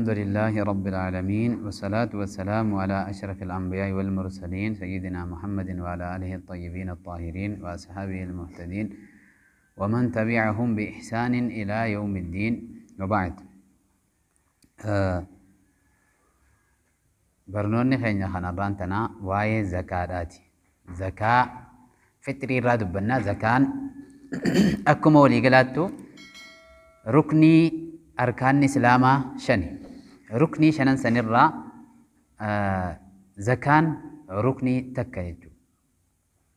الحمد لله رب العالمين والصلاة والسلام على أشرف الأنبياء والمرسلين سيدنا محمد وعلى آله الطيبين الطاهرين وأصحابه المهتدين ومن تبعهم بإحسان إلى يوم الدين وبعد آه، برنوني خينا خانا تنا واي آتي زكاة فتري راد بنا زكاة أكما ولي ركني أركان إسلاما شني ruknii shanan sanirraa zakaan ruknii takka jechuudha.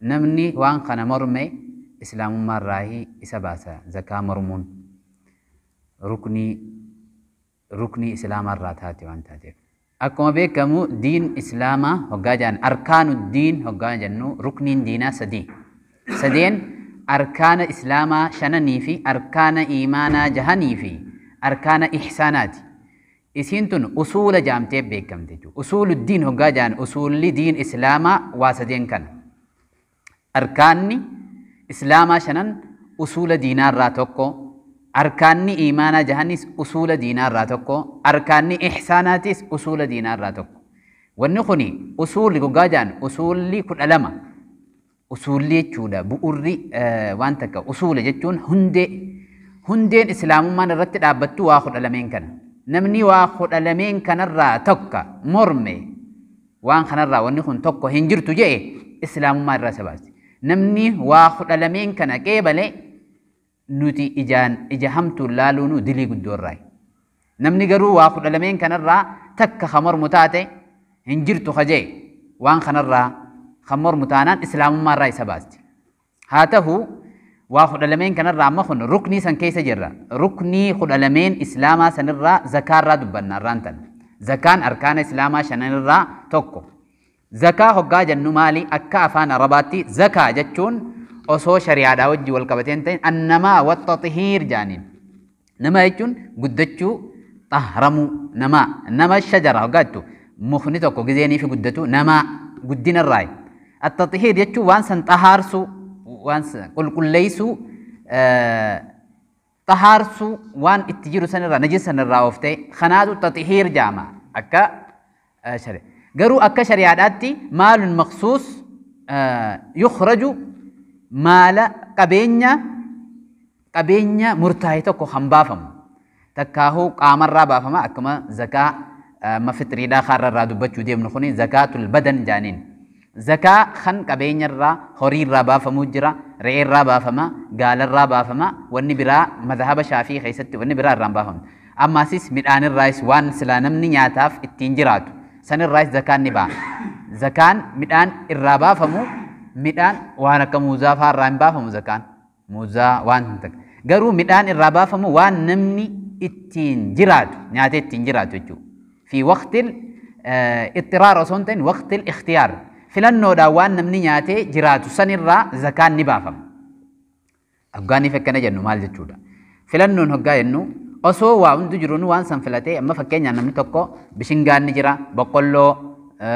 Namni waan kana morme islaamummaarraa isa baasa zakaa mormuun ruknii ruknii islaamaarraa taate waan taateef. Akkuma beekamu diin islaamaa hoggaa jedhan arkaanu diin hoggaa jennu rukniin diinaa sadii. Sadeen arkaana islaamaa shananii fi arkaana imaanaa jahanii fi arkaana ihsaanaati. isiin tun usuula jaamtee beekamte jechuudha. Usuulli diin hoggaa jaan usuulli diin islaamaa waa kana. Arkaanni islaamaa shanan usuula diinaarraa tokko, arkaanni imaanaa jahanis usuula diinaarraa tokko, arkaanni ihsaanaatis usuula diinaarraa tokko. Wanni kuni usuulli hoggaa jaan usuulli kudha lama. Usuulli jechuudha bu'urri waan takka usuula jechuun hundee hundeen islaamummaan irratti dhaabbattu waa kudha lameen kana. namni waa kudha lameen kanarraa tokko morme waan kanarraa wanni kun tokko hin jirtu jedhe islaamummaa irraa isa baasti. Namni waa kudha lameen kana qeebale nuti ijaan ija hamtuun laaluun dilii guddoorraa. Namni garuu waa kudha lameen kanarraa takka ka mormu taate hin jirtu ka jedhe waan kanarraa kan mormu taanaan islaamummaa irraa isa baasti. Haa ta'uu وخد لمن كان الرام خن ركني سن كيس جرا ركني خد لمن إسلاما سن الرا زكاة را دبنا رانتن زكاة أركان إسلاما شن الرا توكو زكاة هجا جنو مالي أكا أفان رباتي زكاة جتون أسو شريعة وجه والكبتين تين أنما والتطهير جانين نما يجون قدتشو طهرمو نما نما الشجرة هجاتو مخني توكو جزيني في قدتو نما قدين الراي التطهير يجتو وان سن طهارسو وانس كل كل ليسو آه، سو وان اتجيرو سنرا نجس را وفتي خنادو تطهير جامع أكا آه، شري غرو أكا شريعاتي مال مخصوص آه، يخرج مال قبينيا قبينيا مرتاهي تكو خمبافم تكاهو قامر بافما أكما زكاة ما فطري دا خار را دبتشو ديم نخوني زكاة البدن جانين zakaa kan qabeenyarraa horiirraa baafamuu jira re'eerraa baafama gaalarraa baafama wanni biraa madhahaba shaafii keessatti wanni biraa irraan baafama ammaasis midhaanirraas waan silaa namni nyaataaf ittiin jiraatu sanirraas zakaan ni ba'a zakaan midhaan irraa baafamu midhaan waan akka muuzaa fa'aarraa hin baafamu zakaan muuzaa waan takka garuu midhaan irraa baafamu waan namni ittiin jiraatu nyaatee ittiin jiraatu jechuudha fi waqtiin ittiraara osoo hin ta'in waqtiin ikhtiyaara filannoodhaan waan namni nyaatee jiraatu sanirraa zakaan ni baafama. Hoggaaniif akkana jennu maal jechuudha. Filannoon hoggaa jennu osoo waa hundi jiru nu waan san filatee amma fakkeenyaan namni tokko bishingaan ni jira, boqqolloo,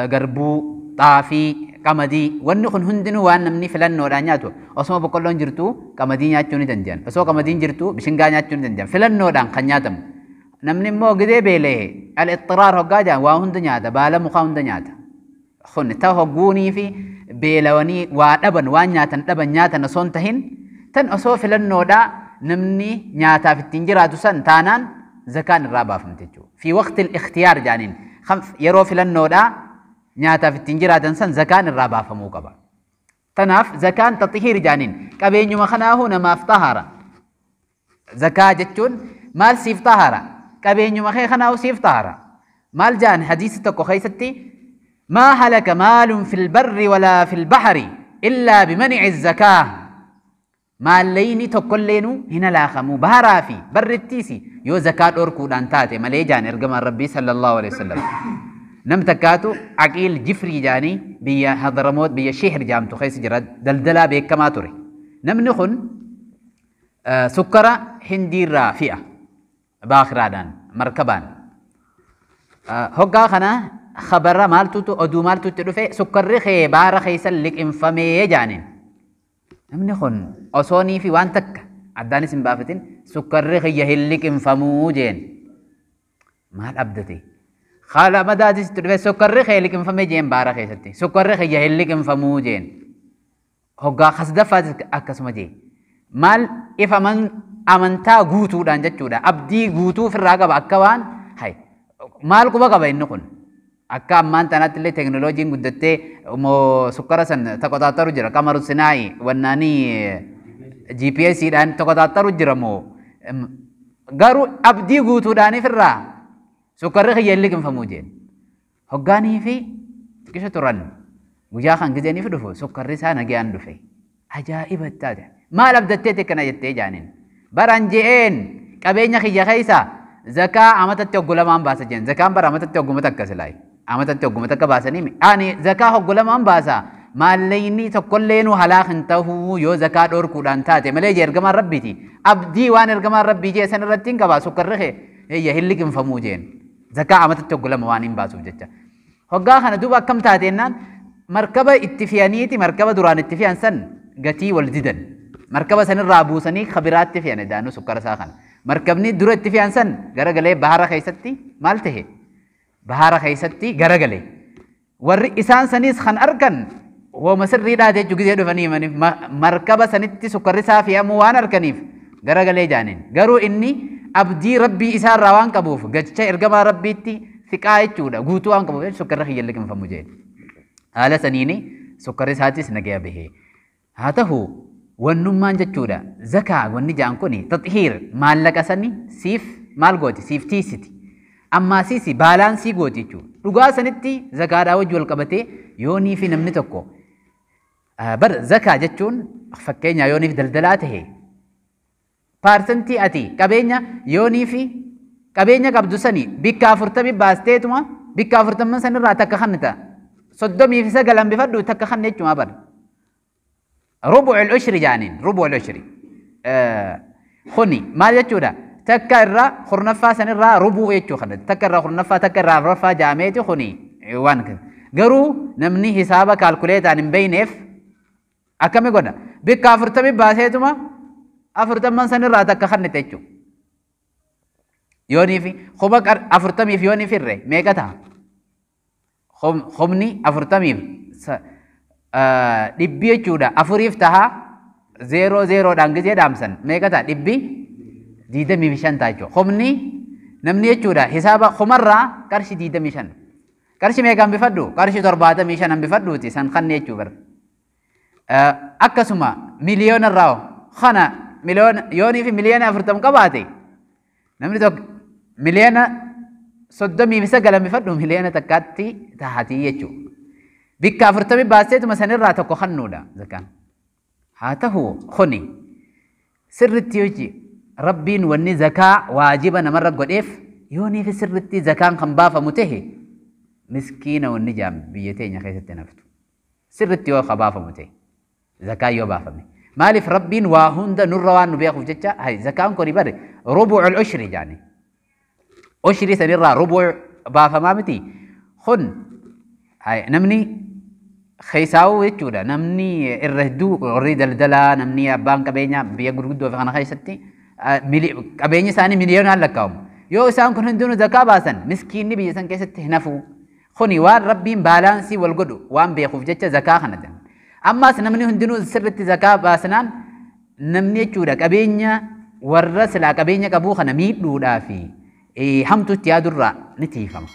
garbuu, xaafii, qamadii wanni kun hundinuu waan namni filannoodhaan nyaatu osoo boqqolloon jirtu qamadii nyaachuu ni danda'an osoo qamadiin jirtu bishingaa nyaachuu ni danda'an filannoodhaan kan nyaatamu namni immoo gidee beela'ee al-ixxiraar hoggaa jedhan waa hunda nyaata baala mukaa hunda nyaata. خن تا جوني في بيلوني وادبن وانياتن دبن نياتن سنتهن تن أصوف فلنو دا نمني نياتا في التنجرة سن تانان زكاة الرابع فمتجو في وقت الاختيار جانين خمف يرو فلنو دا نياتا في التنجرة سن زكاة الرابع فموقبا تناف زكاة تطهير جانين كبين يوم خناه نما افتهارا زكاة جتون مال سيف طهارا كبين يوم خي خناه سيف طهارا مال جان حديث تكو خيستي ما هلك مال في البر ولا في البحر إلا بمنع الزكاة مالين تقلين هنا لا خمو بهرا في بر التيسي يو زكاة أركو دانتاتي مالي جان إرقم الربي صلى الله عليه وسلم نم تكاتو عقيل جفري جاني بيا حضرموت بيا شهر جامتو خيس جرد دلدلا بيك كما تري نم نخن آه سكرة هندي رافئة باخرادان مركبان آه هقا خنا خبره مالتو أدو مالتو تدفع سكر خي بار خي سلك انفمي جانين نمني خن أصوني في وان تك عداني سنبافتين سكر خي يهلك انفمو جين مال أبدتي خالا مدادي تدفع سكر خي لك انفمي جين بار خي ستي سكر خي يهلك انفمو جين هقا خصدفات أكسما جين مال إفا من امنتا guutuudhaan jechuudha abdii guutuu ofirraa qaba akka waan maal quba qaba inni akka ammaan tanatti illee teknooloojiin guddattee sukkara san toqoxaaxaru jira qamaru sinaa'ii wannaanii GPSidhaan toqoxaaxaru jira moo garuu abdii guutuudhaaniif irraa sukkarri kiyya illee ginfamuu jeen hoggaanii fi xiqqisha turan guyyaa kan gizaniif dhufu sukkarri isaa nagayaan dhufe ajaa'iba taate maal abdatteeti kana jettee jaaniin baran je'een qabeenya kiyya keessa zakaa amatatti oggulamaan baasa jeen zakaan bara amatatti oggumata akkas ilaayi. amatatti hogguma takka baasanii ani zakaa hoggolamaan baasa maallayni tokkollee nu halaak hin tahuu yoo zakaa dhoorkuudhaan taate malee jee ergamaan rabbiiti abdii waan ergamaan rabbii jee san irratti hin qabaa sukkarrihe eeyya hin liqinfamuu jeen zakaa amatatti hoggolama waan hin baasuuf jecha hoggaa kana duuba akkam taateennaan markaba itti fe'aniiti markaba duraan itti fe'an san gatii wal didan markaba sanirraa buusanii kabiraatti fe'an daanuu sukkara kana markabni dura itti fe'an san gara galee keessatti maal tahe bahara keessatti garagale warri isaan saniis kan argan wama sirriidhaa jechuu gisee dhufanii himaniif markaba sanitti sukkarrisaa fe'amuu waan arganiif garagalee jaaniin garuu inni abdii rabbii isaarraa waan qabuuf gacha ergamaa rabbiitti siqaa jechuudha guutuu waan qabuuf sukkarra kiyya liqinfamu jeen haala saniini sukkarri isaatis nagaya bahee haa ta'u wannummaan jechuudha zakaa wanni jaan kun taxihiir maallaqa sani siif maal gooti siif tiisiti ammaasiis baalaansii gooti jechuudha. Dhugaa sanitti zakaadhaa wajji wal qabatee yoonii fi namni tokko bar zakaa jechuun fakkeenyaa yooniif daldalaa ta'e paarsantii ati qabeenya yoonii fi qabeenya qabdu sanii bikka afurtamii baasteetuma bikka afurtaman sanirraa takka kannita soddomii fi sagalan bifadhu takka kanne jechuma bar rubu'ul ushri jaaniin rubu'ul ushri kuni maal jechuudha takka irraa hurnaffaa san irraa rubuu jechuu kana takka irraa hurnaffaa takka irraa rafaa jaameeti kuni waan garuu namni hisaaba kaalkuleetaan hin beeyneef akkami godha bikka afurtami baaseetuma afurtamman san irraa takka kannite jechuu yooniif huba afurtamiif yooniif irre meeqa taha hubni afurtamiif dhibbi jechuudha afuriif taha zeeroo zeeroodhaan gisee dhaamsan meeqa taha dhibbi 25 ta jechuudha. Humni namni jechuudha hisaaba humarraa qarshi 25. Qarshi meeqaan bifadhu? Qarshi 75 hambifadhuuti san kan jechuu bara. Akkasuma miliyoona irraa kana miliyoona yoonii fi miliyoona 40 qabaate namni tokko miliyoona 39 hambifadhu miliyoona takkaatti tahatii jechuudha. Bikka 40 baaseetuma sanirraa tokko hannuudha. Haa ta'u kuni sirriitti hojii ربين وني زكاة واجبة نمرة قد إف يوني في سرتي زكاة كم بافا متهي مسكينة وني جام بيتين يا خيسة تنفتو سرتي وخا بافا متهي زكاة يو بافا مي مالف ربين واهند نروان نبيخ وجتشا هاي زكاة كوري باري ربع العشر يعني عشر سنرى ربع بافا ما متي خن هاي نمني خيساو يتشودا نمني الرهدو وريد الدلا نمني بانك بينا بيقرقدو فغانا خيستي qabeenyi isaanii miliyoonaan lakkaa'amu yoo isaan kun hundinuu zakaa baasan miskiinni biyya san keessatti hinafu kuni waan rabbiin baalaansii wal godhu waan beekuuf jecha zakaa kana jedhama. Ammas namni hundinuu sirriitti zakaa baasinaan namni jechuudha qabeenya warra silaa qabeenya qabuu kana miidhuudhaa fi hamtutti yaadurraa ni tiifama.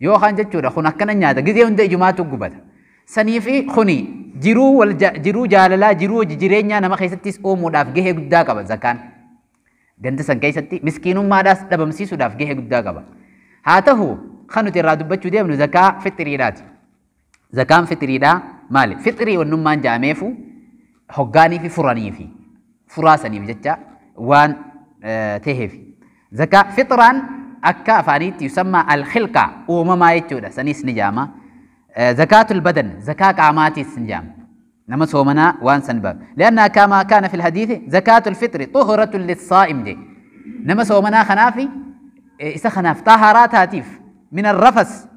Yoo kan jechuudha kun akkana nyaata gizee hunda ijumaatu gubata. sanii fi kuni jiruu wal jiruu jaalalaa jiruu hojii jireenyaa nama keessattis oomuudhaaf gahee guddaa qaba zakaan. Ganta san keessatti miskiinummaadhaas dhabamsiisuudhaaf gahee guddaa qaba. Haa ta'u kan nuti irraa dubbachuu deemnu zakaa fixiriidhaati. Zakaan fixiriidhaa maali? Fixirii wannummaan jaameefu hoggaanii fi furanii fi furaa saniif jecha waan taheef. Zakaa fixiraan akka afaaniitti yusammaa alxilqaa uumamaa jechuudha. Sanis ni jaamaa. آه، زكاة البدن زكاة عماتي السنجام نما سومنا وان سنباب لأن كما كان في الحديث زكاة الفطر طهرة للصائم دي نما سومنا خنافي إيه، إسا خناف طهرات هاتيف من الرفس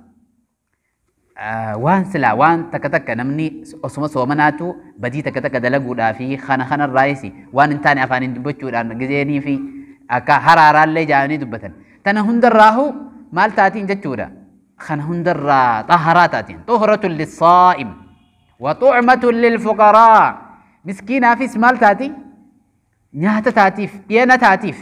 آه، وان سلا وان تكتك نمني أسما سومناتو بدي تكتك دلقو لا في خنا خنا الرئيسي وان انتاني أفاني دبتشو لان نقزيني في أكا هرارا اللي جاني دبتن تنهند الراهو مال تاتين جتشو خن هندر طهراتات طهرة للصائم وطعمة للفقراء مسكينة في سمال تاتي نهت تاتيف ينا تاتيف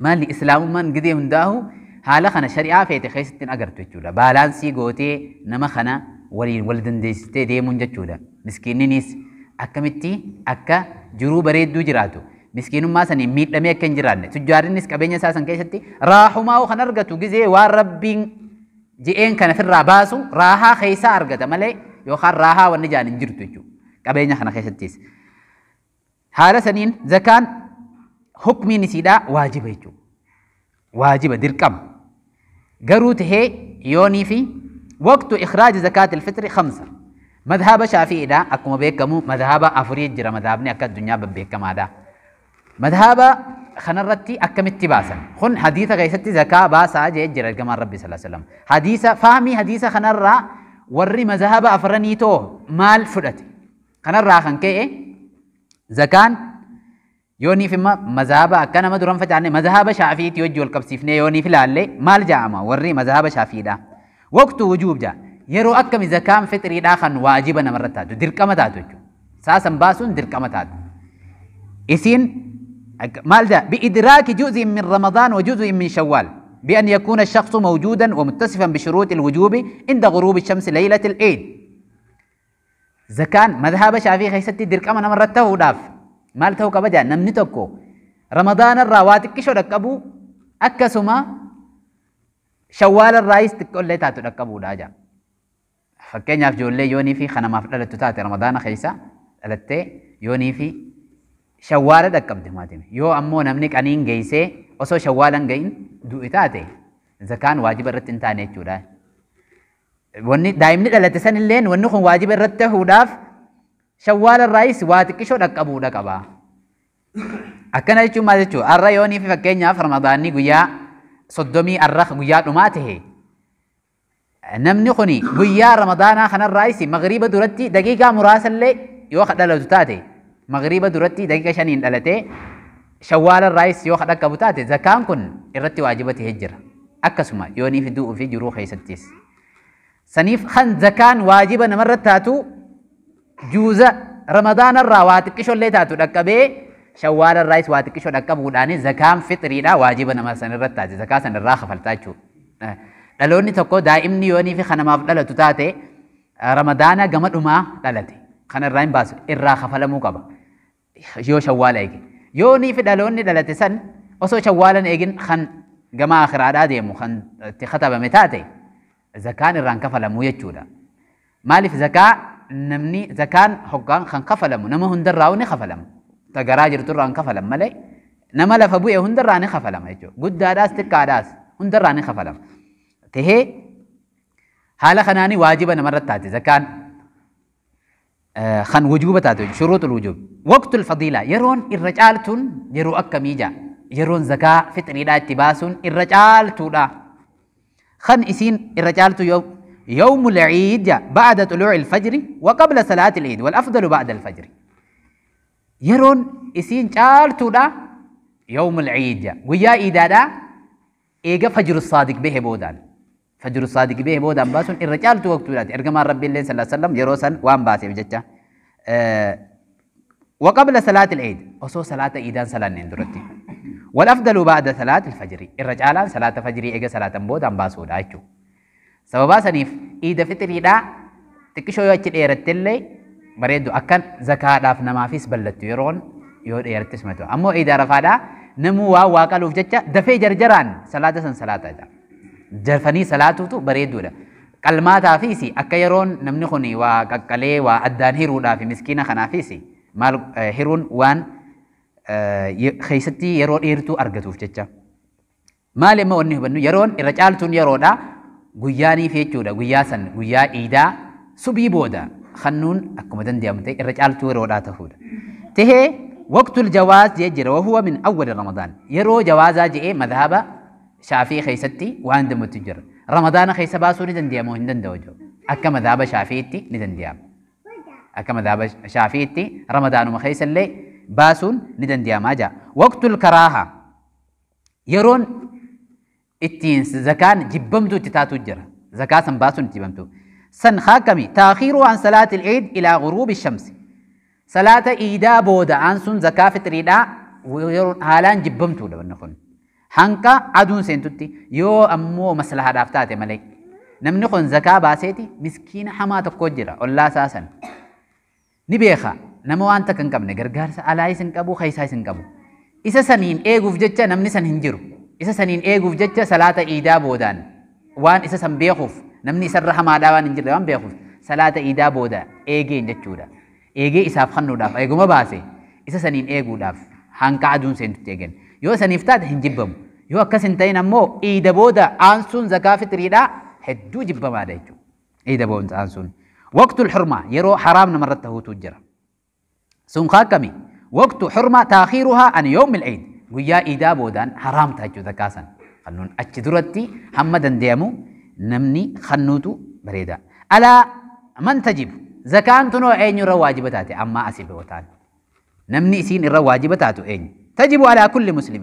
مال الإسلام من قدي هنداهو هالا خنا شريعة في تخيستين أقر تجولا بالانسي قوتي نما خنا ولي ولدن ديستي دي ديمون جتولا مسكينينيس أكمتي أكا جرو بريد دو جراتو مسكين ما سني ميت akka يكن jiraanne tujjaarrinnis نسك isaa ساسن كيستي راحوا ما هو gizee جزء rabbiin ji'een kana firraa baasu raahaa keessaa argata malee yookaan raahaa wanni jaan hin jirtu jechuudha qabeenya kana keessattis. Haala saniin zakaan hukmiin isiidhaa waajiba jechuudha. Waajiba dirqama. Garuu tahee yoonii fi waqtu ikhraaji zakaatil fitri khamsa. Madhaaba shaafiidhaa akkuma beekamu madhaaba afurii jira madhaabni akka addunyaa babbeekamaadhaa. Madhaaba خنرتي أكم باسا خن حديثة غيست زكاة باسا جي جرى الجمال ربي صلى الله عليه وسلم حديثة فهمي حديثة خنرة وري مذهب أفرانيتو مال فرتي خنرة خن كي إيه زكان يوني في مذهب أكنا ما درم فتعني مذهب شافعي توجه الكبسيفني يوني في لالي مال جامع وري مذهب شافي دا وقت وجوب جا يرو أكم زكاة فطري دا خن واجبنا مرتاتو دركمتاتو ساسم باسون دركمتاتو إسين مال ده بإدراك جزء من رمضان وجزء من شوال بأن يكون الشخص موجودا ومتصفا بشروط الوجوب عند غروب الشمس ليلة العيد زكان مذهب شافعي خيسة دركم أنا مرة تهو داف مال تهو كبجا نمني رمضان الرواتك كشو ركبو أكسما شوال الرئيس تقول لي تاتو ركبو داجا فكين يافجو اللي يوني في خنا ما فلت تاتي رمضان خيسا ألتي يوني في shawwaala dhaqqabde maatiin yoo ammoo namni qaniin geessee osoo shawwaalan gahin du'i taate zakaan waajiba irratti hin taane jechuudha. Wanni daa'imni dhalate sanilleen wanni kun waajiba irratti ta'uudhaaf shawwaala irraayis waa xiqqishoo dhaqqabuudha qaba. Akkana jechuun maal jechuudha? Har'a yoo ni fakkeenyaaf Ramadaanni guyyaa soddomii har'a guyyaa dhumaa ta'e namni kuni guyyaa Ramadaanaa kanarraayis magriiba duratti daqiiqaa muraasallee yoo kadhalatu taate مغربا درتي دقيقة شنين دلته شوال الرئيس يو خدا كبوتات زكان كن الرتي واجبتي هجرة أكسما يوني في دو في جرو خي ستيس سنيف خن زكان واجبة نمرة تاتو جوزة رمضان الرواد كشو اللي تاتو لكبه شوال الرئيس واتب كشو لكبه داني زكان فطري لا واجبة نمرة سنرة آه. تاتي زكاة سنرة خفلتاتو dhaloonni tokko daa'imni yoonii fi kanamaaf dhalatu taate ramadaana gama dhumaa dhalate kanarraa hin baasu irraa kafalamuu qaba. yoo shawwaala eegin yoo nii fi dhaloonni dhalate san osoo shawwaalan eegin kan gama akiraadhaa deemu kan itti katabame taate zakaan irraan kafalamuu jechuudha. Maaliif zakaa namni zakaan hoggaan kan kafalamu nama hundarraa ni kafalamu tagaraa jirturraa hin kafalam malee nama lafa bu'e hundarraa ni kafalama jechuudha guddaadhaas xiqqaadhaas hundarraa ni kafalama tahee haala kanaanii waajiba namarratti taate zakaan آه، خن وجوب تاتوين شروط الوجوب وقت الفضيلة يرون الرجالتون يرو ميجا يرون زكاة فتن إلى اتباسون الرجال دا خن إسين الرجالتو يوم يوم العيد بعد طلوع الفجر وقبل صلاة العيد والأفضل بعد الفجر يرون إسين جالتو دا يوم العيد ويا إيدادا دا إيجا فجر الصادق به بودان فجر الصادق به بود أباسون الرجال تو وقت ولاد إرجع مع ربي الله صلى الله عليه وسلم يروسا وام باسي بجتة أه وقبل صلاة العيد أصو صلاة عيد صلاة نندرتي والأفضل بعد صلاة الفجر الرجال صلاة فجر إجا صلاة بود أم باسو دايتو سببا سنيف إيد فطري دا تكشو إيرت اللي بريدو أكن زكاة داف نما فيس بلت يرون يور إيرت متو أمو إذا رفادا نمو واقلوف جتة دفع جرجران صلاة سن صلاة دا jarfanii salaatuutu bareedduudha. Qalmaataafis akka yeroon namni kun waa qaqqalee waa addaan hiruudhaaf miskiina kanaafis maal hiruun waan keessatti yeroo dheertuu argatuuf jecha. Maal immoo wanni hubannu yeroon irra caaltuun yeroodha guyyaaniif jechuudha guyyaa san guyyaa iidaa subii booda خنون أكما دنديامتي الرجال تو رودا تهود تهي وقت الجواز جي جرو هو من أول رمضان يرو جوازا جي مذهب شافي خيستي وان دمت جر رمضان خيس باسو ندن ديامو هندن دوجو أكما ذاب شافيتي ندن ديام أكما ذاب شافيتي رمضان مخيس لي باسون ندن ديام أجا وقت الكراهة يرون اتين زكان جبمتو تتاتو جرا زكاة سن باسون جبمتو سن خاكمي تأخير عن صلاة العيد إلى غروب الشمس صلاة إيدا بودا عن سن زكاة فتريدا ويرون حالان جبمتو لبنخون hanqa aduun seentutti yoo ammoo maslahadhaaf taate malee namni kun zakaa baaseeti miskiina hamaa tokko jira ollaa saasan ni beeka nama waan takka hin qabne gargaarsa alaayis hin qabu haysaayis hin qabu isa saniin eeguuf jecha namni san hin jiru isa saniin eeguuf jecha salaata iidaa boodaan waan isa san beekuuf namni isarra hamaadhaa waan hin jirre waan beekuuf salaata iidaa booda eegeen jechuudha eegee isaaf hannuudhaaf eeguma baase isa saniin eeguudhaaf hanqa aduun seentutti eegen. yoo saniif taate hin jibbamu yoo akkas hin ta'in ammoo iida booda aansuun zakaa fitiriidhaa hedduu jibbamaadha jechuudha iida boonsa aansuun waqtul xurmaa yeroo haraam namarratti huutuu jira sun kaakami waqtu xurmaa taakhiiruhaa an yoomil ciid guyyaa iidaa boodaan haraamta jechuu zakaa san kannuun achi duratti hamma danda'amu namni kannuutu bareeda alaa man tajibu zakaan tunoo eenyu irra waajiba taate ammaa asii bootaan namni isiin irra waajiba taatu eenyu تجب على كل مسلم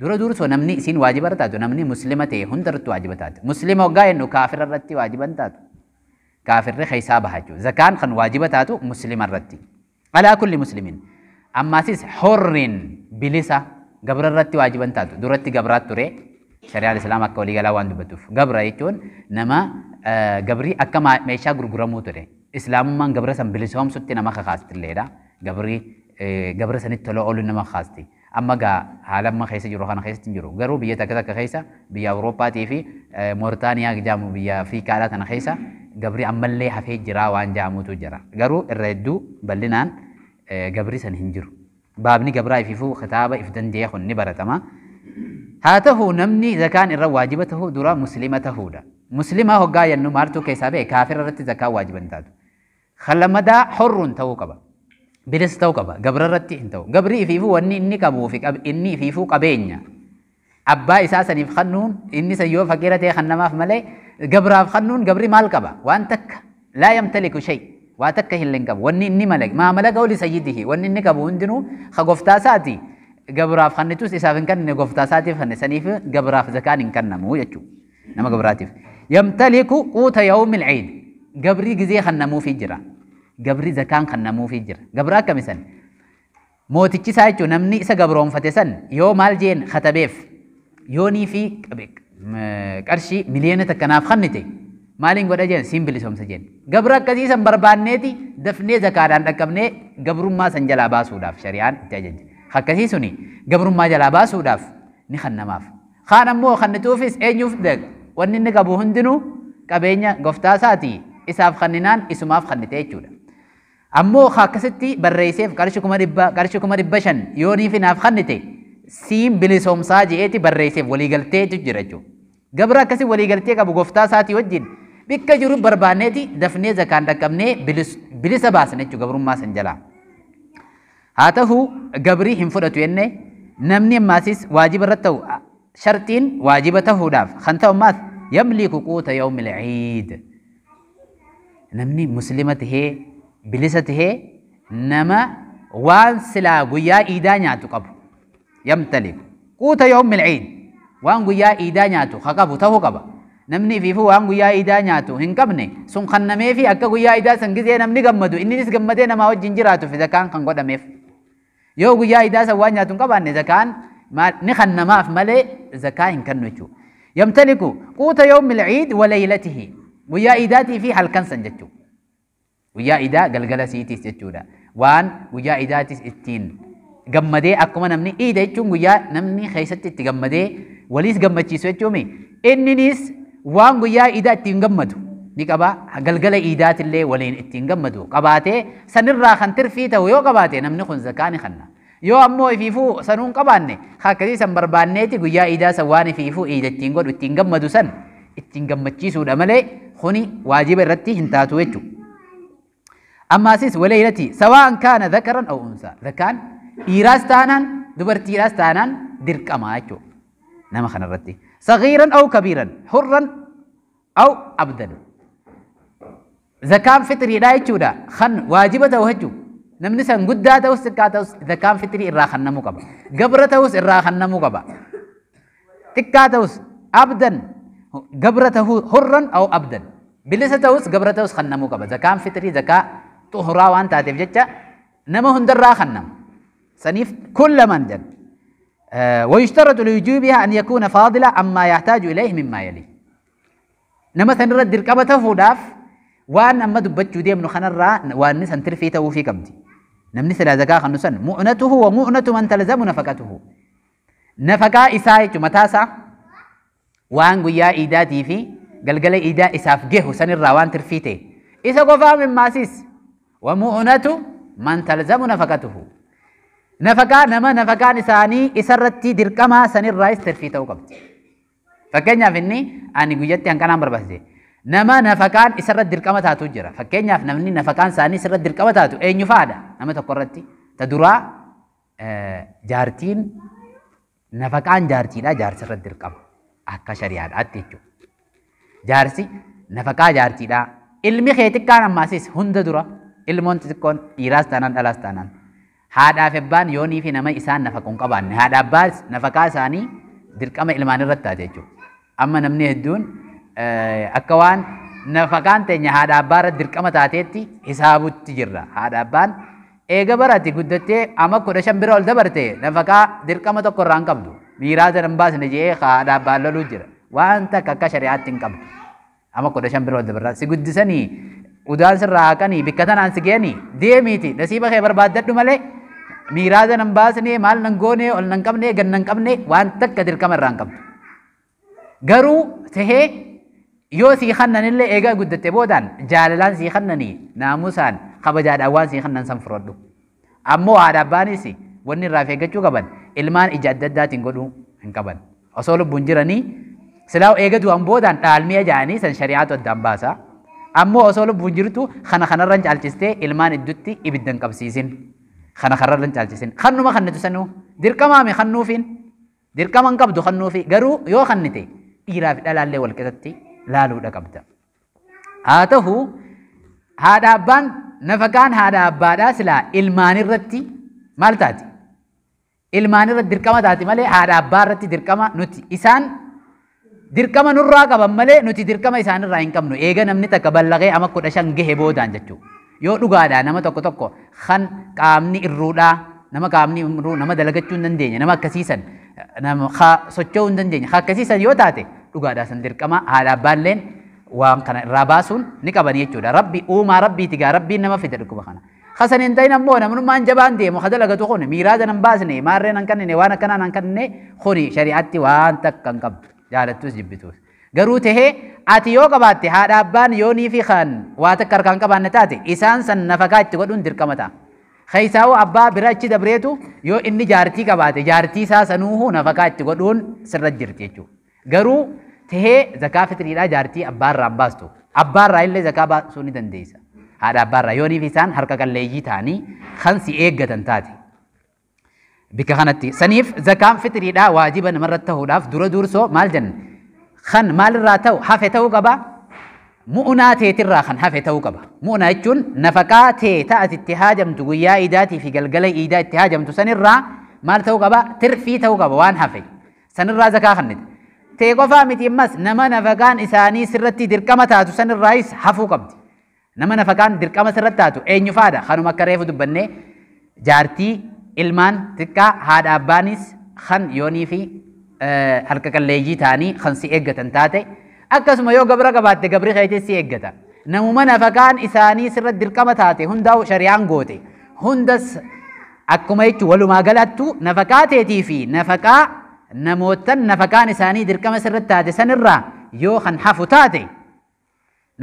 دور دور سو نمني سين واجب رتا دو نمني مسلمة هن درت واجب تات مسلم وقا إنه كافر رتي واجب تات كافر رخ حساب هاجو زكان خن واجب تاتو مسلم رتي على كل مسلم أما سيس حر بلسا قبر رتي واجب تاتو رتي قبرات توري شريعة الإسلام أكولي قالوا عنده بتوف دبتوف قبر يتون نما آه، قبري أكما ما ميشا قرقرمو توري إسلام من قبر سام بلسهم ستي نما خاستي الليلة قبري آه، قبر سنتلو أول أولو نما خاستي amaga gaa haala amma keessa jiru kana keessatti hin jiru garuu biyya takka takka keessa biyya Awurooppaatii fi Moortaaniyaa jedhamu biyya Afriikaadha kana keessa gabri ammallee hafee jira waan jedhamutu jira garu irra hedduu bal'inaan gabri san hin jiru baabni gabraa ifiifuu kitaaba if danda'e kun ni baratama haa namni zakaan irra waajiba ta'uu dura muslima ta'uudha muslimaa hoggaa yennu maaltu keessaa ba'e kaafir irratti zakaa waajiba hin taatu kalamadaa horruun bineensa ta'uu qaba gabrarratti hin ta'u gabri ifiifuu wanni inni qabuu fi inni ifiifuu qabeenya abbaa isaa saniif kannuun inni san yoo faqiira ta'e kan namaaf malee gabraaf kannuun gabri maal qaba waan takka laa yamtaliku shay waa takka hin qabu wanni inni malage maamala gawli sayyidihi wanni inni qabu hundinuu ka goftaa isaati gabraaf kannitus isaaf hin kannine goftaa isaatiif kanne saniif gabraaf zakaan hin kannamu jechuudha nama gabraatiif yamtaliku quuta yawmil ciid gabrii gizee kannamuufii jira. gabri zakaan kan namuufii jira. Gabra akkami san? Mootichi isaa jechuun namni isa gabroonfate san yoo maal jeen katabeef yoonii fi qarshii miliyoona takkanaaf kannite maaliin godha jeen siin bilisoomsa jeen. Gabra akkasii san barbaanneeti dafnee zakaadhaan dhaqqabnee gabrummaa san jalaa baasuudhaaf shari'aan itti ajaja. Akkasii suni gabrummaa jalaa baasuudhaaf ni kannamaaf. Kaan ammoo kannituufis eenyuuf wanni inni qabu hundinuu qabeenya goftaasaati isaaf kanninaan isumaaf kannite jechuudha. ammoo akkasitti barreesseef qarshii kuma dhibbaa qarshii kuma dhibba shan yooniif naaf kannite siin bilisoomsaa je'eeti barreesseef waliigaltee jira jechuudha. Gabra akkasii waliigaltee qabu gooftaa isaatii wajjin bikka jiru barbaanneeti dafnee zakaan dhaqqabnee bilisa baasne jechuudha gabrummaa san jalaa. Haa ta'u gabrii hin fudhatu jenne namni ammaasis waajiba irratti ta'u shartiin waajiba ta'uudhaaf kan ta'ummaas yamliku quuta yoomil ciid namni muslima tahee bilisa tahee nama waan silaa guyyaa iidaa nyaatu qabu yamtali quuta yoommil ciid waan guyyaa iidaa nyaatu ha qabu ta'uu qaba namni fiifu waan guyyaa iidaa nyaatu hin qabne sun kannamee fi akka guyyaa iidaa san gisee namni gammadu innis gammadee namaa wajjin jiraatuuf zakaan kan godhameef yoo guyyaa iidaa san waan nyaatu hin qabaanne zakaan ni kannamaaf malee zakaa hin kennu jechuudha yamtaliku quuta yoommil ciid walayilatihi guyyaa iidaatii fi halkan san jechuudha guyyaa idaa galgala siitis jechuudha waan guyyaa idaatis ittiin gammadee akkuma namni iida jechuun guyyaa namni keessatti itti gammadee waliis gammachiisu jechuumi inninis waan guyyaa idaa ittiin gammadu ni qaba galgala iidaatillee waliin ittiin gammadu qabaatee sanirraa kan tirfii ta'u yoo qabaate namni kun zakaa ni kanna yoo ammoo ifiifuu sanuun qabaanne akkasii san barbaanneeti guyyaa idaa san waan ifiifuu iida ittiin godhu ittiin gammadu san ittiin gammachiisuudha malee kuni waajiba irratti hin taatu jechuudha. أما أماسيس وليلتي سواء كان ذكرا أو أنثى ذكان إيراس تانان دبرتي إيراس تانان درك أماجو نما خنرتي صغيرا أو كبيرا حرا أو عبدا زكام فطري لا يجودا خن واجبة وهجو نمني سن قدا توس كاتوس زكام فطري إرا خنمو كبا قبر توس إرا خنمو كبا تكاتوس عبدا قبرته حرا أو عبدا بلسة توس قبر توس خنمو كبا فطري ذكاء xumuraa waan taateef jecha nama hundarraa سنيف كل من جن آه، ويشترط لوجوبها أن يكون فاضلا عما يحتاج إليه مما يلي نما سنرى الدركبة فوداف وأن أما دبت جودي من خنرى وأن سنتر في تو في قبدي نمني سلا زكاة خنسن مؤنته ومؤنة من تلزم نفقته نفقا إساي متاسا وأن قيا إيداتي في قلقل إيدا إساف جهو سنرى وأن ترفيته إسا قفا من ماسيس wamu'unatu man talzamu nafaqatuhu nafaqaa nama nafaqaan isaanii isarratti dirqamaa sanirraa istirfii ta'uu qabdi. Fakkeenyaaf inni ani guyyatti hanqanaan barbaade nama nafaqaan isarratti dirqama taatu jira. Fakkeenyaaf namni nafaqaan isaanii isarratti dirqama taatu eenyu nama tokko irratti ta duraa jaartiin nafaqaan jaartiidha jaarsi irratti dirqama akka shari'aadhaatti jechuudha. Jaarsi nafaqaa jaartiidha ilmi hunda dura. ilmoon xixiqqoon dhiiraas taanaan dhalaas taanaan haadhaaf abbaan yoonii fi nama isaan nafaqa hin qabaanne haadha abbaas nafaqaa isaanii dirqama ilmaan irratti taate jechuudha. Amma namni hedduun akka waan nafaqaan teenya haadha abbaa irratti dirqama taateetti hisaabutti jirra. Haadha abbaan eega barati guddattee amma kudha shan bira ol dabarte nafaqaa dirqama tokko irraa hin qabdu. Miiraa sana hin baasne jedhee haadha abbaan loluu jira. Waan takka akka shari'aatti hin qabdu. Amma kudha shan bira ol dabarra. Si guddisanii udaan sirraa haqanii bikka tanaan si geeni deemiiti nasiiba kee barbaaddadhu malee miiraada nan baasnee maal nan goonee ol nan qabnee gad nan qabnee waan takka dirqama irraan qabdu garuu tahee yoo sii kannanillee eegaa guddatte boodaan jaalalaan sii kannanii naamusaan kabajaadhaan waan sii kannan san furodhu ammoo haadha abbaanis wanni irraa feeggachuu qaban ilmaan ija adda addaatiin godhuu hin qaban osoo lubbuun jiranii silaa eegatu an boodaan dhaalmiya ja'anii san shari'aatu addaan baasaa. ammoo osoo lubbuun jirtu kana kanarran caalchistee ilmaan iddutti ibiddan qabsiisin kana kanarran caalchisin kannuma kannitu sanuu dirqamaame kannuufiin dirqaman qabdu kannuufi garuu yoo kannite dhiiraa fi dhalaallee wal qixatti laaluudha qabda haa ta'u haadha abbaan nafakaan haadha abbaadhaa silaa ilmaanirratti maal taati ilmaanirratti dirqama taati malee haadha abbaarratti dirqama nuti isaan dirqama nurraa qaban malee nuti dirqama isaanirraa hin qabnu eega namni takka ballaqee ama kudha shan gahe boodaan jechuu yoo dhugaadhaa nama tokko tokko kan qaamni irruudhaa nama qaamni irruu nama dalagachuu hin dandeenye nama akkasiisan nama socho'uu hin dandeenye akkasiisan yoo taate dhugaadhaa san dirqama haadha abbaalleen waan kana irraa baasuun ni qaban jechuudha rabbi uumaa rabbiiti gaa rabbiin nama fide dhukkuba kana. خسن انتين امو نمنمان جبان دي مخدل غتو خوني ميراث نمباسني مارن انكنني وانا كنان انكنني خوني شريعتي وان تكن قبل جالتوس جبتوس قروت هي آتي يوكا باتي هاد أبان يوني في خان واتك كركان كبان نتاتي إسان سن نفقات تقولون در كمتا خيساو أبا براتش دبريتو يو إني جارتي كباتي جارتي سا سنوهو نفقات تقولون سر جرتي جو قرو تهي زكاة فتري لا جارتي أبا رباستو أبا رايل زكاة سوني دنديسا هاد أبا رايوني في سان حركة الليجي تاني خانسي إيقا تنتاتي بكهانتي سنيف زكاة فتري دا واجبا مرتها مرته دورة دور سو مال جن خن مال راتو حفته قبا مؤنا تيت الراخن حفته قبا مؤنا يجون نفقا تيتا اتهاجم تقويا إيداتي في قلقل إيدا اتهاجم تسن الرا مال تو قبا تر في تو قبا وان حفي سن الرا زكا خند تيقفا متيمس نما نفقان إساني سرتي دركمتاتو سن الرئيس حفو قبدي نما نفقان دركمة سرتاتو أين يفادا خانو مكريف دبني جارتي ilmaan xiqqaa haadha abbaanis kan yoonii fi harka qalleeyyii ta'anii kan si eeggatan taate akkasuma yoo gabra qabaatte gabri keetii si eeggata namuma nafakaan isaanii sirratti dirqama taate hundaa'u shari'aan goote hundas akkuma jechu walumaa galattu nafakaa teetii fi nafakaa namootan nafakaan isaanii dirqama sirratti taate sanirraa yoo kan hafu taate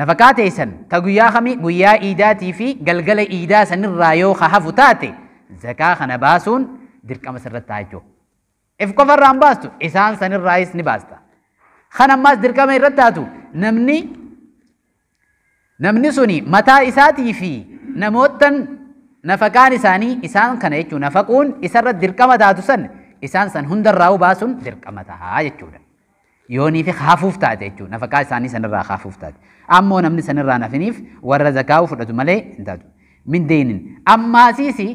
nafakaa teessan ka guyyaa kamii guyyaa iidaatii fi galgala iidaa sanirraa yoo ka hafu taate zakaa kana baasuun dirqama sirratti haa jechuudha. If qofarraan baastu isaan sanirraayis ni baasta. Kan ammaas dirqama irratti haatu namni namni suni mataa isaatii fi namootan nafaqaan isaanii isaan kana jechuun nafaquun isarra dirqama taatu san isaan san hundarraa baasuun dirqama tahaa jechuudha. yoonii fi haafuuf taate jechuudha. Nafaqaa isaanii sanirraa haafuuf taate. Ammoo namni sanirraa nafiniif warra zakaa fudhatu malee hin taatu. Min deenin. Ammaasiisi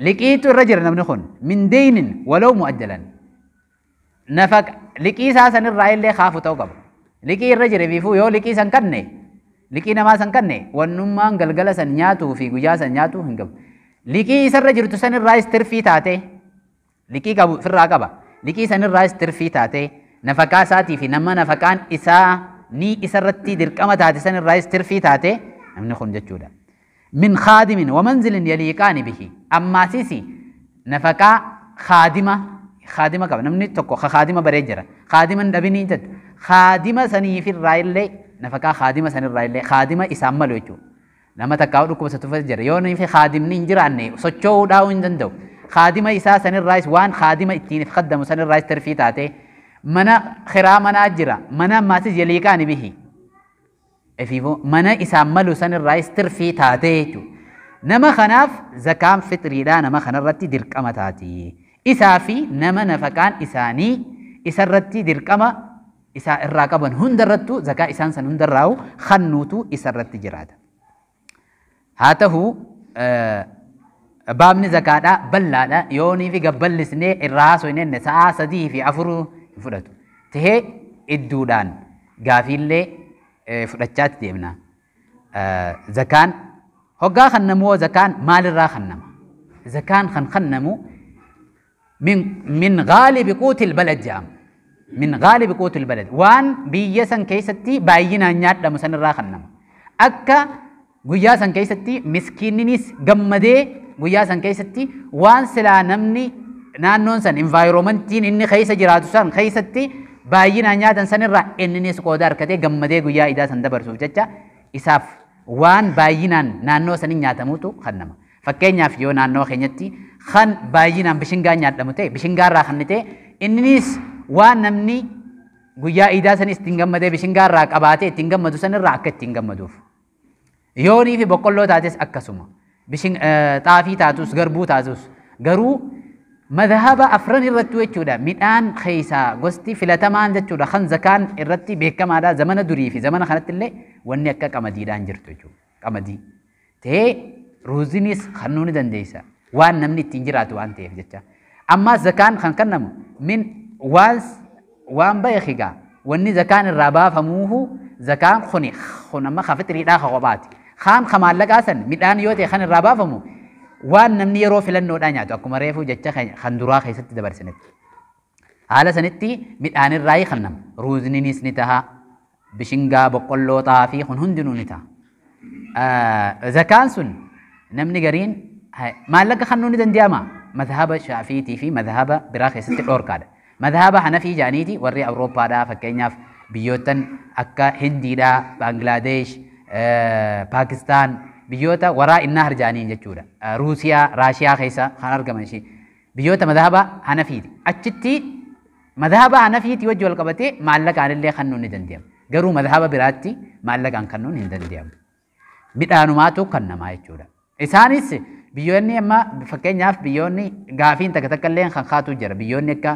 لقيت الرجل خن من دين ولو مؤدلا نفق لقي ساسن الرأي اللي خافوا توقب لقي الرجل فو يو لقي سنكرني لقي نما سنكرني ونما انقلقل سنياتو في قجا سنياتو هنقب لقي سر الرجل تسن الرأي استرفي تاتي لقي قبو في الرقبة لقي سن الرأي استرفي تاتي نفقا ساتي في نما نفقان إسا ني رتي درقمة تاته سن الرأي استرفي تاته نبنخن جتشودا من خادم ومنزل يليقان به أما سيسي نفقا خادمة خادمة قبل نمني تكو خادمة بريجرة خادمة نبني جد خادمة سني في الرائل لي نفقا خادمة سني الرائل لي خادمة إسامة لوجو nama takka dhukkuma sattuffas jira yoo ni fi khaadimni hin jiraanne socho'uu dhaa'uu hin danda'u khaadima isaa sanirraas waan khaadima ittiin if khaddamu sanirraas tarfii taate mana khiraa manaa jira mana maasis yaliiqaan bihi ifiifoo mana isaan malu sanirraa istirfii taatee jechuudha. Nama kanaaf zakaan fixriidhaa nama kanarratti dirqama taati. Isaa fi nama nafaqaan isaanii isarratti dirqama isaa irraa qaban hundarrattuu zakaa isaan san hundarraa'u hannuutu isarratti jiraata. Haa ta'u baabni zakaadhaa bal'aadha yoonii fi gabballisnee irraa haasofne sa'aa sadii fi afur fudhatu. Tahee idduudhaan gaafiillee إيه، فرشات ديمنا آه، زكان هجا نمو زكان مال را خنم زكان خن نمو من من غالب قوت البلد جام من غالب قوت البلد وان بيسن كيستي باينا نيات دمسن را نمو اكا غياسن كيستي مسكينينيس غمدي غياسن كيستي وان سلا نمني نانونسن انفايرومنتين اني خيس جراتسن خيستي baay'inaan nyaatan sanirraa inninis qooda harkatee gammadee guyyaa idaa san dabarsuuf jecha isaaf waan baay'inaan naannoo sanin nyaatamutu nama. Fakkeenyaaf yoo naannoo keenyatti kan baay'inaan bishingaa nyaadhamu ta'e bishingaarraa kannite inninis waan namni guyyaa idaa sanis ittiin gammadee bishingaarraa qabaatee ittiin gammadu sanirraa akka ittiin gammaduuf. Yoonii fi boqqolloo taates akkasuma. Xaafii taatus garbuu taatus garuu مذهب أفرن الرتوة تودا ميدان خيسا غستي ذا تودا خن زكان الرتي بهكما دا زمن دوري في زمن خنت اللي وني أكا قمدي دان جرتو جو قمدي تي روزينيس خنوني دنديسا وان نمني تنجرات وان تيف جتا أما زكان خن كنمو من والس وان بيخيقا وني زكان الرابا فموه زكان خني خنما خفت ريدا خغباتي خان خمال لك لقاسن ميدان يوتي خن الرابا فموه waan namni yeroo filannoodhaa nyaatu akkuma reefuu jecha kan duraa keessatti dabarsinetti. Haala sanitti midhaanirraayii kan nama ruuziniinis ni taha bishingaa boqqolloo tahaa fi kun hundinuu ni taha. Zakaan sun namni gariin maallaqa kannuu ni danda'ama madhaba shaafiitii fi madhaba biraa keessatti dhoorkaadha. Madhaba hanafii jaaniiti warri Awurooppaadhaa fakkeenyaaf biyyoottan akka Hindiidhaa, Baangilaadeesh, Paakistaan biyyoota waraa innaa harjaanii jechuudha. Ruusiyaa, Raashiyaa keessa kan argaman ishee. Biyyoota madaaba hanafiiti. Achitti madaaba hanafiitii wajji wal qabatee maallaqaan illee kan nuun ni danda'amu. Garuu madaaba biraatti maallaqaan kan nuun hin danda'amu. Midhaanumaatu kan namaa jechuudha. Isaanis biyyoonni amma fakkeenyaaf biyyoonni gaafiin takka takka illee kan kaatu jira. Biyyoonni akka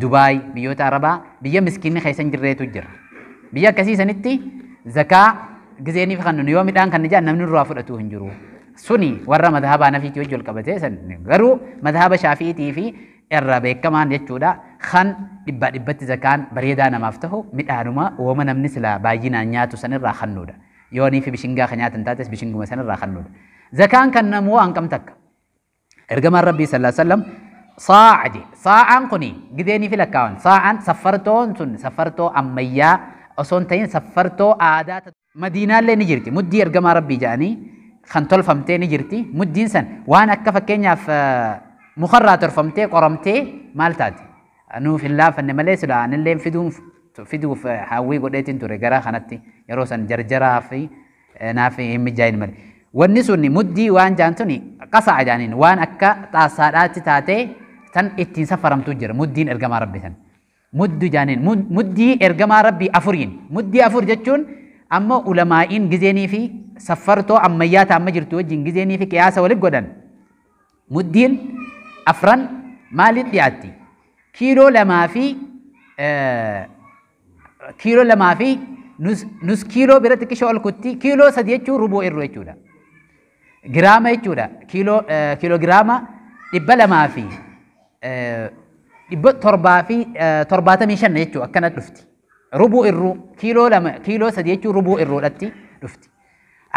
Dubaay, biyyoota Arabaa, biyya miskiinni keessa hin jirreetu jira. Biyya akkasii zakaa قزيني في خانون يومي دان كان نجان نمن روا فلتو هنجرو سني ورا مذهب انا في كيوجل كبتي سن غرو مذهب شافعي تي في الربي كمان يچودا خان دبا دبت زكان بريدا انا مفتحو ميدانوما ومن من سلا باجينا نياتو سن را خنودا يوني في بشنغا خنيات انتاتس بشنغو سن را خنودا زكان كان نمو انكم تك ارغم ربي صلى الله عليه وسلم صاعد صاعن قني قديني في لكان صاعن سفرتون سن سفرتو اميا أصون تين سفرتو عادات مدينة اللي نجرتي مدي يرجم ربي جاني خن فمتي نجرتي مدي إنسان وأنا كف كينيا ف مخرات رفمتي قرمتي مالتاتي أنو في الله فن ملاس لا أنا اللي في دوم في دوم في حاوي قديت إنتو رجرا خنتي يروسن جرجرا في آه، نافي إم جاين مري والنسوني مدي وان جانتوني قصع جانين وان أكا تاسارات تاتي تن اتين سفرم توجر مدين ارجم ربي تن مد جانين مدي ارجم ربي أفرين مدي أفر amma ulamaa'iin gizeenii fi saffartoo ammayyaa taamma jirtu wajjin gizeenii fi qiyaasa walit godhan muddiin afran maaliif dhiyaatti kiiloo lamaa fi kiiloo lamaa fi nus kiiloo bira xiqqishoo ol kutti kiiloo sadi jechuun ruboo irru jechuudha giraama jechuudha kiiloo kiiloo giraama dhibba lamaa fi dhibba torbaa fi torbaatamii shan jechuudha akkanat dhufti. ربو إرو كيلو لما كيلو سديتش ربو الرو لتي رفتي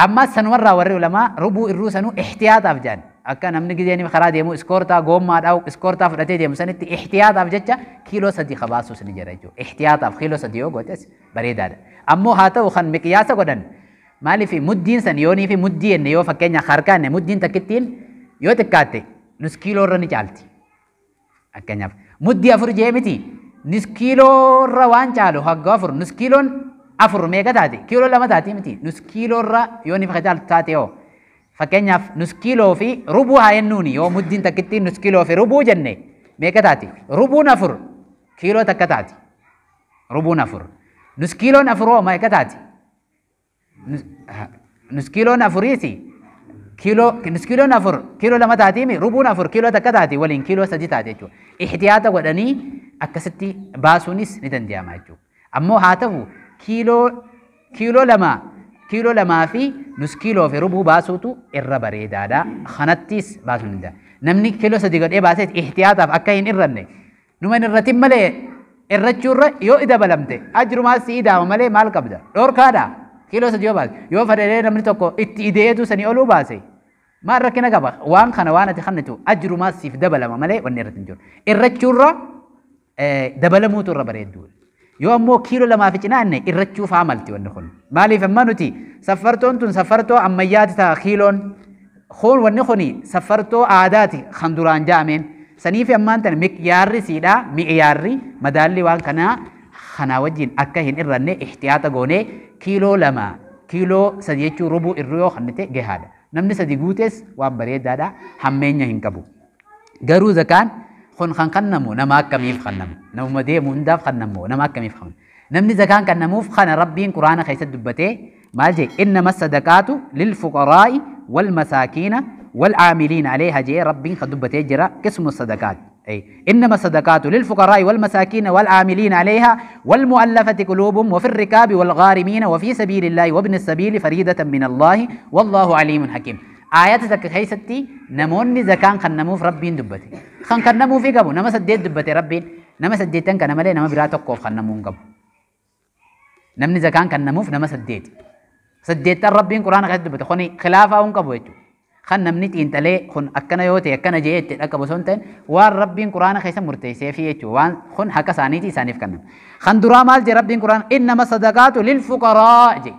أما سنورا وري ولما ربع الرو سنو احتياط أفجان أكن أمني جدي أنا بخلاد يمو إسكورتا غوم مار أو إسكورتا فرتي ديمو سنتي احتياط أفجتش كيلو سدي خباسو سنجرجو احتياط أف كيلو سديو غوتش بريدار أمو هاتا وخن مقياسا قدن مالي في مدين سنيوني في مدين نيو فكينيا خركان مدين تكتين يو تكاتي نس كيلو رني جالتي أكن يا مدين أفرجيه متي nus kiiloorra waan caalu hagga afur nus kiiloon afur meeqa taate kiiloo lama taate miti nus kiiloorra yoo ni fakkaata taate hoo fakkeenyaaf nus kiiloo fi rubuu haa jennuuni yoo muddiin takkitti nus kiiloo fi rubuu jenne meeqa taate rubuun afur kiiloo takka taate rubuun afur nus kiiloon afur hoo meeqa taate nus kiiloon afuriiti kiiloo nus kiiloon afur kiiloo lama taate rubuun afur kiiloo takka taate waliin kiiloo sadi taate jechuudha ihtiyaata godhanii akkasitti baasuunis ni danda'ama jechuudha ammoo haa ta'u kiiloo kiiloo lama kiiloo lamaa fi nus kiiloo fi rubuu baasuutu irra bareedaadha kanattis baasuun ni namni kiiloo sadi godhee baaseet ihtiyaataaf akka hin irranne numa hin irratti malee irrachuurra yoo idabalamte ajrumaas si idaama malee maal qabda dhoorkaadha kiiloo sadii yoo baase yoo fadhadhee namni tokko itti ideetu sanii oluu baase maal rakkina qaba waan kana waan ati kannitu ajrumaas siif dabalama malee wanni irratti hin jiru irrachuurra dabalamuutu irra bareedduu yoo ammoo kiiloo lamaa fi cinaa inni irrachuuf amalti wanni kun maaliif amma nuti saffartoon tun saffartoo ammayyaati ta'a kiiloon kun wanni kun saffartoo aadaati kan duraan jaameen saniif ammaan tan miqyaarri siidhaa miqyaarri madaalli waan kanaa kanaa wajjin akka hin irranne ihtiyaata goonee kiiloo lama kiiloo sadi jechuu rubuu irru yoo kannite gahaadha namni sadi guutees waan bareedaadha hammeenya hin qabu garuu zakaan. خن خن قنمو نما كميف خنمو نما دي منداف خنمو نما كميف خن نمني زكان كنموف خن ربين قرآن خيسد دبته مالجي إنما الصدقات للفقراء والمساكين والعاملين عليها جي ربين خدبته جرا قسم الصدقات أي إنما الصدقات للفقراء والمساكين والعاملين عليها والمؤلفة قلوبهم وفي الركاب والغارمين وفي سبيل الله وابن السبيل فريدة من الله والله عليم حكيم آيات تك خيستي نموني زكان خن نموف ربين دبته خن كن في يقبو نما سديت دبته ربي نما سديتن كن ملي نما برا كوف خن نمون قبو نمني زكان كن نموف نما سديت سديت ربي القرآن خيست دبته خني خلافة هم قبو يتو خن نمني تين تلي خن أكنا يوتي أكنا جيت أكبو سنتين وار ربي القرآن خيست مرتي سيفي يتو وان خن حكا سانيتي سانيف كن خن درا مال جي ربين قرآن إنما صدقات للفقراء جي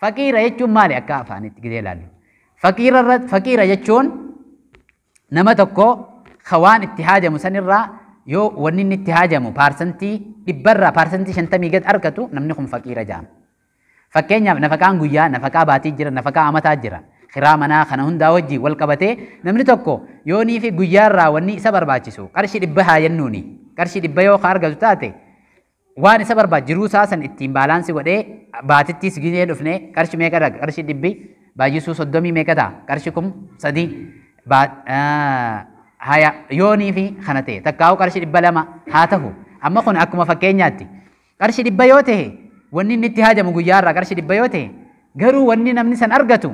فقير يتو مالي أكافاني تقدي لالي faqiirarra faqiira jechuun nama tokko kawaan itti haajamu sanirraa yoo wanni inni itti haajamu paarsantii dhibbarraa paarsantii shantamii gad argatu namni kun faqiira jedhama. Fakkeenyaaf nafaqaan guyyaa, nafaqaa baatii jira, nafaqaa amataa jira. Kiraa manaa kana hundaa wajjin wal qabatee namni tokko yoo nii fi guyyaarraa wanni isa barbaachisu qarshii dhibba haa jennuuni. Qarshii dhibba yoo argatu taate waan isa barbaachisu jiruu isaa san ittiin baalaansi godhee baatittiis ginee dhufnee qarshii meeqa qarshii dhibbi baay'isuu soddomii meeqataa qarshi kum sadii haya yoonii fi kana ta'e takkaa'u qarshi dhibba lama haa tahu amma kun akkuma fakkeenyaatti qarshi dhibba yoo ta'e wanni inni itti haajamu guyyaarraa qarshi dhibba yoo ta'e garuu wanni namni san argatu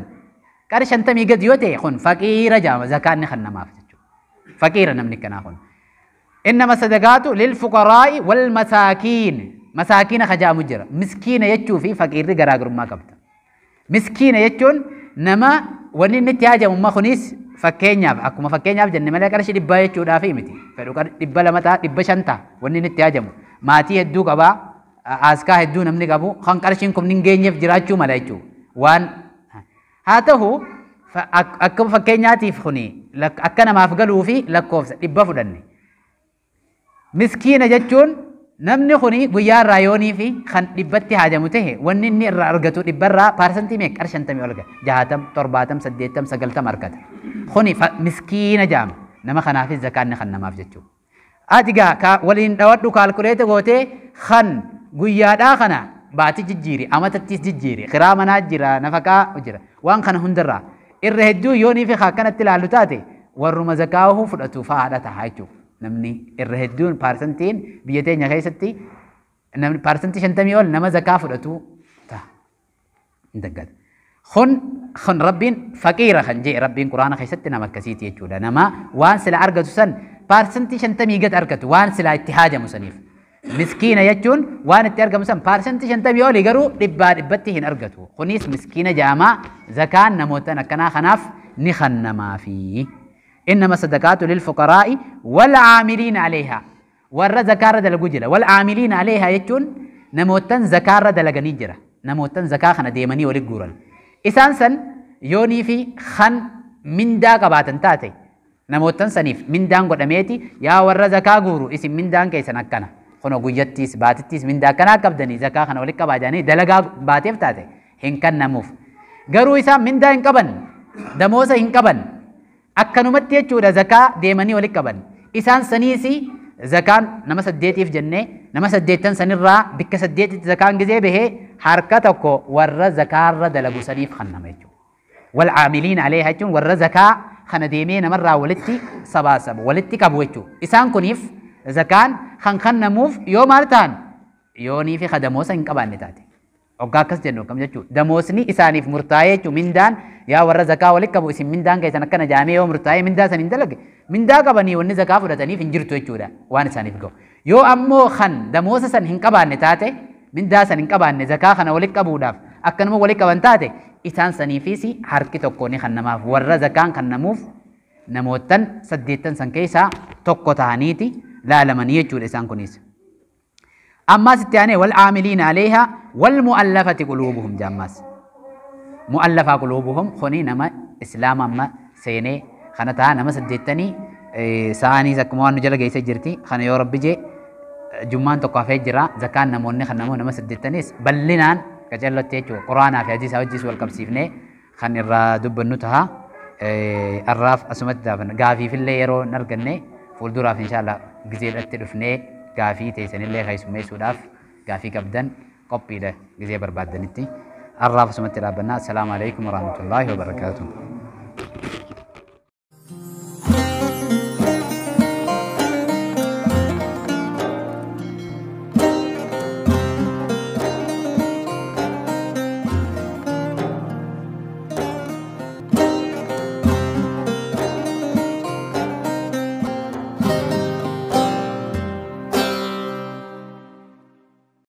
qarshi shantamii gad yoo ta'e kun faqiira jaama zakaanni kan namaaf jechuudha faqiira namni kanaa kun innama sadaqaatu lilfuqaraa'i wal masaakiin masaakiina kajaamu jira miskiina jechuu fi faqiirri garaagarummaa qabda. miskiina jechuun nama wanni inni itti haajamu kunis fakkeenyaaf akkuma fakkeenyaaf jenne malee qarshii dhibbaa jechuudhaa fi miti fedhu dhibba lama ta'a dhibba shan ta'a wanni inni itti haajamu maatii hedduu qabaa askaa hedduu namni qabu kan qarshiin kun hin geenyeef jiraachuu mala jechuu waan haa ta'u akka fakkeenyaatiif kuni akka namaaf galuu fi lakkoofsa dhibba fudhanne miskiina jechuun namni kuni guyyaa irraa yoonii fi kan dhibbatti haadamu tahe wanni inni irraa argatu dhibbarraa paarsantii meeqa qara shantamii olga jahatam torbaatam saddeettam sagaltam argata kuni miskiina jaama nama kanaafis zakaan kan namaaf jechuudha. Atigaa waliin dhawadhu kaalkuleete gootee kan guyyaadhaa kana baati jijjiiri amatattis jijjiiri kiraa manaa jira nafaqaa jira waan kana hundarraa irra hedduu yoonii fi akkanatti ilaallu taate warruma zakaa'uu fudhatu fa'aadha tahaa jechuudha. نمني إره الدون بارسنتين بيتين يا خيستي نمني بارسنتي شن تمي أول نما زكاة فلتو تا انت خن خن ربين فقيرة خن جي ربين قرآن خيستي نما كسيتي يجولا نما وان سلا أرقة سن بارسنتي شن تمي قد أرقة وان سلا اتحاجة مسنيف مسكينة يجون وان تيرجم سام بارسنتي شن تبي أولي جرو ربا ربتي هن أرجتو خنيس مسكينة جاما زكاة نموتنا كنا خناف نخن ما فيه إنما صدقات للفقراء والعاملين عليها ور زكارة دلقجرة والعاملين عليها يجون نموتن زكارة دلقنجرة نموتن زكاة خنا ديمني ولقورا سن يوني في خن من دا قباتن تاتي نموتن سنيف من دان أميتي يا ور زكاة قورو اسم من دان كيسن أكنا خنا قجتيس باتتيس من دا كنا قبدني زكاة خنا ولقا باجاني دلقا باتيف تاتي هنكن نموف قرو إسان من دا هنكبن دموسة هنكبن akkanumatti jechuudha zakaa deemanii walitti qaban isaan saniis zakaan nama saddeetiif jennee nama saddeettan sanirraa bikka saddeetitti zakaan gizee bahee harka tokko warra zakaarra dalagu saniif kannama jechuudha walcaamiliin alee jechuun warra zakaa kana deemee namarraa walitti sabaasabu walitti qabu jechuudha isaan kuniif zakaan kan kannamuuf yoo maal ta'an yoonii fi kadamoo san hin qabaanne taate hoggaa akkas jennu kam jechuudha. Damoosni isaaniif murtaa'ee jechuun mindaan yaa warra zakaa walitti qabu isin mindaan keessan akkana jaamee yoo murtaa'ee mindaa san hin dalage mindaa qabanii wanni zakaa fudhataniif hin jirtu jechuudha waan isaaniif ga'u. Yoo ammoo kan damoosa san hin qabaanne taate mindaa san hin qabaanne zakaa kana walitti qabuudhaaf akkanuma walitti qaban taate isaan saniifis harki tokko ni kan namaaf warra zakaan kan namuuf namootan saddeettan san keessaa tokko ta'aniiti laalamanii jechuudha isaan kunis. Ammaas itti wal aamiliin aleehaa والمؤلفة قلوبهم جامس مؤلفة قلوبهم خني نما إسلام أما سيني تها نما سديتني إيه، ساني زكمان نجلا جيسة جرتي خنا يا رب جي جمان تو تقافة جرا زكاة زكان نموني خنا نما سديتنيس بلنان كجلا تيجو قرآن في هذه سواد جيس والكبسيفني خن الرا دب النتها إيه، الراف أسمت دافن قافي في اللي يرو نرجعني فولدو راف إن شاء الله جزيرة تلفني قافي تيسن اللي خيسمي سوداف قافي قبدن قبيله غزي برباد دنيتي الرافس متلا السلام عليكم ورحمه الله وبركاته